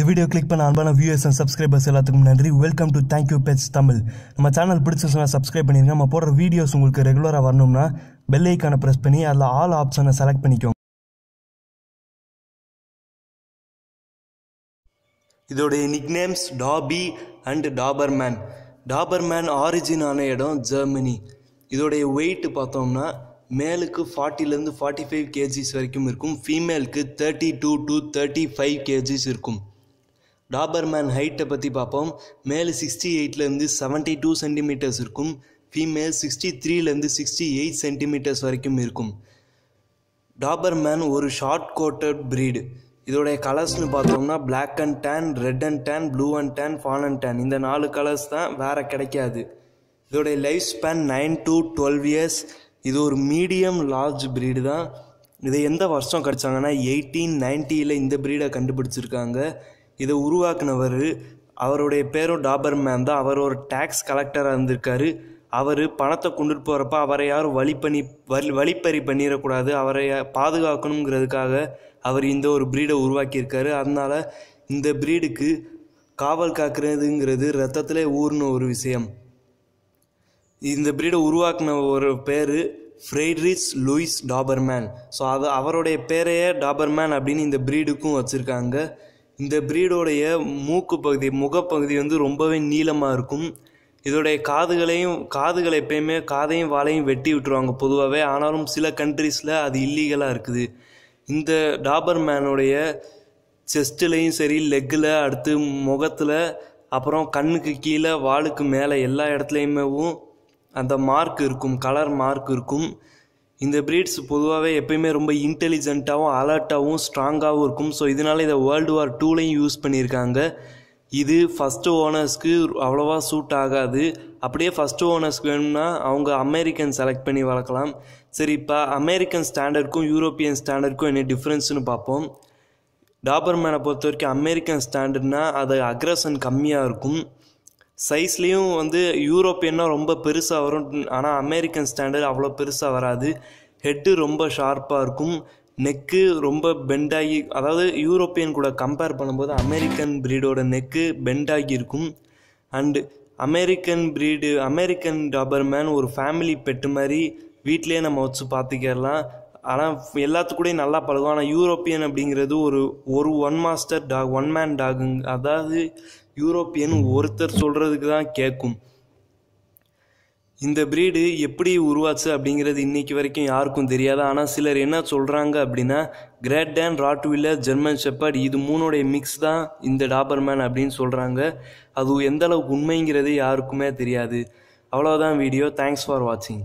இந்த video click பண்ண அன்பான வியூஸ் அண்ட் சப்ஸ்கிரைபர்ஸ் எல்லாத்துக்கும் நன்றி welcome to thank you page Tamil நம்ம சேனல் பிடிச்சிச்சுன்னா சப்ஸ்கிரைப் பண்ணிருங்க நம்ம போடுற வீடியோஸ் உங்களுக்கு ரெகுலராக வரணும்னா பெல் ஐக்கானை ப்ரெஸ் பண்ணி அதில் ஆல் ஆப்ஷனை செலக்ட் பண்ணிக்கோங்க இதோடைய nicknames Dobie and Doberman Doberman origin ஆன இடம் ஜெர்மனி இதோடைய வெயிட் பார்த்தோம்னா மேலுக்கு ஃபார்ட்டிலேருந்து ஃபார்ட்டி ஃபைவ் கேஜிஸ் வரைக்கும் இருக்கும் ஃபீமேலுக்கு thirty two to thirty five kgs இருக்கும் டாபர்மேன் ஹைட்டை பற்றி பார்ப்போம் மேல் சிக்ஸ்டி எயிட்லேருந்து செவன்ட்டி டூ சென்டிமீட்டர்ஸ் இருக்கும் ஃபீமேல் சிக்ஸ்டி த்ரீலேருந்து சிக்ஸ்டி எயிட் சென்டிமீட்டர்ஸ் வரைக்கும் இருக்கும் டாபர்மேன் ஒரு ஷார்ட் கோட்டட் ப்ரீடு இதோடைய கலர்ஸ்னு பார்த்தோம்னா black and tan red and tan blue and tan fawn and tan இந்த நாலு கலர்ஸ் தான் வேறு கிடைக்காது இதோடைய life span nine to twelve years இது ஒரு மீடியம் லார்ஜ் ப்ரீடு தான் இது எந்த வருஷம் கிடச்சாங்கன்னா எயிட்டீன் நைன்ட்டியில் இந்த ப்ரீடை கண்டுபிடிச்சிருக்காங்க இதை உருவாக்குனவர் அவருடைய பேரும் டாபர்மேன் தான் அவர் ஒரு டேக்ஸ் கலெக்டராக இருந்திருக்காரு அவர் பணத்தை கொண்டுட்டு போகிறப்ப அவரை யாரும் வழி பண்ணி வலி வழிப்பறி பண்ணிடக்கூடாது அவரை பாதுகாக்கணுங்கிறதுக்காக அவர் இந்த ஒரு ப்ரீடை உருவாக்கியிருக்காரு அதனால் இந்த ப்ரீடுக்கு காவல் காக்கிறதுங்கிறது ரத்தத்தில் ஊர்ன ஒரு விஷயம் இந்த ப்ரீடை உருவாக்கின ஒரு பேர் ஃப்ரெய்ட்ரிச் லூயிஸ் டாபர்மேன் ஸோ அது அவருடைய பேரையே டாபர்மேன் அப்படின்னு இந்த ப்ரீடுக்கும் வச்சுருக்காங்க இந்த ப்ரீடோடைய மூக்கு பகுதி முகப்பகுதி வந்து ரொம்பவே நீளமாக இருக்கும் இதோடைய காதுகளையும் காதுகளை எப்பயுமே காதையும் வாழையும் வெட்டி விட்டுருவாங்க பொதுவாகவே ஆனாலும் சில கண்ட்ரீஸில் அது இல்லீகலாக இருக்குது இந்த டாபர் மேனுடைய செஸ்ட்லேயும் சரி லெக்கில் அடுத்து முகத்தில் அப்புறம் கண்ணுக்கு கீழே வாளுக்கு மேலே எல்லா இடத்துலையுமேவும் அந்த மார்க் இருக்கும் கலர் மார்க் இருக்கும் இந்த ப்ரீட்ஸ் பொதுவாகவே எப்பயுமே ரொம்ப இன்டெலிஜென்ட்டாகவும் அலர்ட்டாகவும் ஸ்ட்ராங்காகவும் இருக்கும் ஸோ இதனால் இதை வேர்ல்டு வார் டூலையும் யூஸ் பண்ணியிருக்காங்க இது ஃபஸ்ட்டு ஓனர்ஸ்க்கு அவ்வளோவா சூட் ஆகாது அப்படியே ஃபஸ்ட்டு ஓனர்ஸ்க்கு வேணும்னா அவங்க அமெரிக்கன் செலக்ட் பண்ணி வளர்க்கலாம் சரி இப்போ அமெரிக்கன் ஸ்டாண்டர்டுக்கும் யூரோப்பியன் ஸ்டாண்டர்டுக்கும் என்ன டிஃப்ரென்ஸ்னு பார்ப்போம் டாபர்மேனை பொறுத்த வரைக்கும் அமெரிக்கன் ஸ்டாண்டர்ட்னால் அது அக்ரஷன் கம்மியாக இருக்கும் சைஸ்லேயும் வந்து யூரோப்பியன்னா ரொம்ப பெருசாக வரும் ஆனால் அமெரிக்கன் ஸ்டாண்டர்ட் அவ்வளோ பெருசாக வராது ஹெட்டு ரொம்ப ஷார்ப்பாக இருக்கும் நெக்கு ரொம்ப பெண்டாகி அதாவது யூரோப்பியன் கூட கம்பேர் பண்ணும்போது அமெரிக்கன் ப்ரீடோட நெக்கு பெண்டாகி இருக்கும் and American breed American Doberman ஒரு ஃபேமிலி பெட்டு மாதிரி வீட்டிலே நம்ம வச்சு பார்த்துக்கிடலாம் ஆனால் எல்லாத்துக்கூடையும் நல்லா பழகும் ஆனால் யூரோப்பியன் அப்படிங்கிறது ஒரு ஒரு one master dog one man டாகுங் அதாவது யூரோப்பியன் ஒருத்தர் சொல்கிறதுக்கு தான் கேட்கும் இந்த ப்ரீடு எப்படி உருவாச்சு அப்படிங்கிறது இன்றைக்கி வரைக்கும் யாருக்கும் தெரியாது ஆனால் சிலர் என்ன சொல்கிறாங்க அப்படின்னா Great Dane Rottweiler German Shepherd இது மூணுடைய மிக்ஸ் தான் இந்த டாபர்மேன் அப்படின்னு சொல்கிறாங்க அது எந்தளவுக்கு உண்மைங்கிறது யாருக்குமே தெரியாது அவ்வளோதான் வீடியோ தேங்க்ஸ் ஃபார் வாட்சிங்